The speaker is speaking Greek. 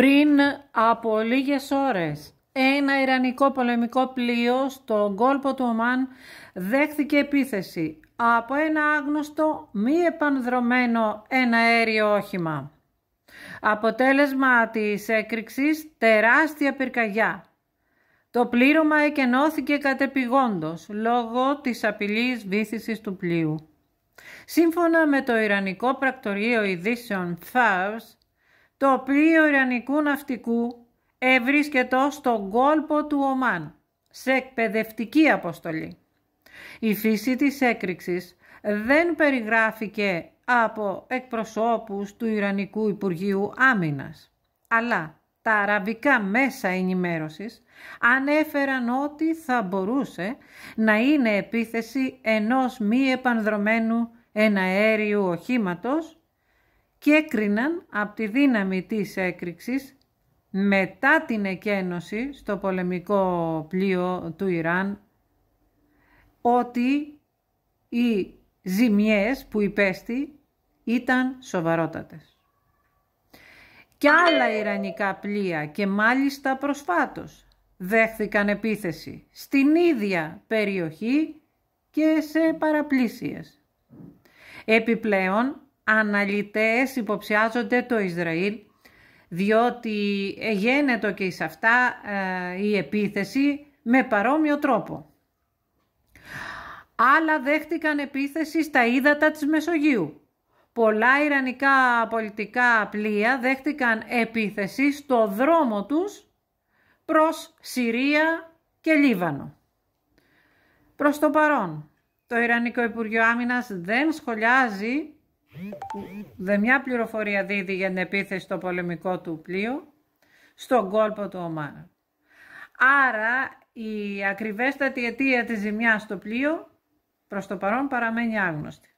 Πριν από λίγες ώρες, ένα Ιρανικό πολεμικό πλοίο στον κόλπο του Ομάν δέχθηκε επίθεση από ένα άγνωστο μη επανδρομένο ένα όχημα. Αποτέλεσμα της έκρηξης τεράστια πυρκαγιά. Το πλήρωμα εκενώθηκε κατεπηγόντως λόγω της απειλής βύθισης του πλοίου. Σύμφωνα με το Ιρανικό Πρακτορείο Ειδήσεων FARS, το πλοίο Ιρανικού ναυτικού ευρίσκεται στον κόλπο του Ομάν σε εκπαιδευτική αποστολή. Η φύση της έκρηξης δεν περιγράφηκε από εκπροσώπους του Ιρανικού Υπουργείου Άμυνας, αλλά τα αραβικά μέσα ενημέρωσης ανέφεραν ότι θα μπορούσε να είναι επίθεση ενός μη επανδρομένου εναέριου οχήματος και έκριναν από τη δύναμη της έκρηξης μετά την εκένωση στο πολεμικό πλοίο του Ιράν ότι οι ζημιές που υπέστη ήταν σοβαρότατες. Και άλλα Ιρανικά πλοία και μάλιστα προσφάτως δέχθηκαν επίθεση στην ίδια περιοχή και σε παραπλήσιες. Επιπλέον Αναλυτές υποψιάζονται το Ισραήλ διότι γένετο και σε αυτά ε, η επίθεση με παρόμοιο τρόπο. Άλλα δέχτηκαν επίθεση στα ύδατα της Μεσογείου. Πολλά Ιρανικά πολιτικά πλοία δέχτηκαν επίθεση στο δρόμο τους προς Συρία και Λίβανο. Προς το παρόν, το Ιρανικό Υπουργείο Άμυνας δεν σχολιάζει Δε μια πληροφορία δίδει για την επίθεση στο πολεμικό του πλοίο στον κόλπο του Ομάρα. Άρα η ακριβέστατη αιτία της ζημιάς στο πλοίο προς το παρόν παραμένει άγνωστη.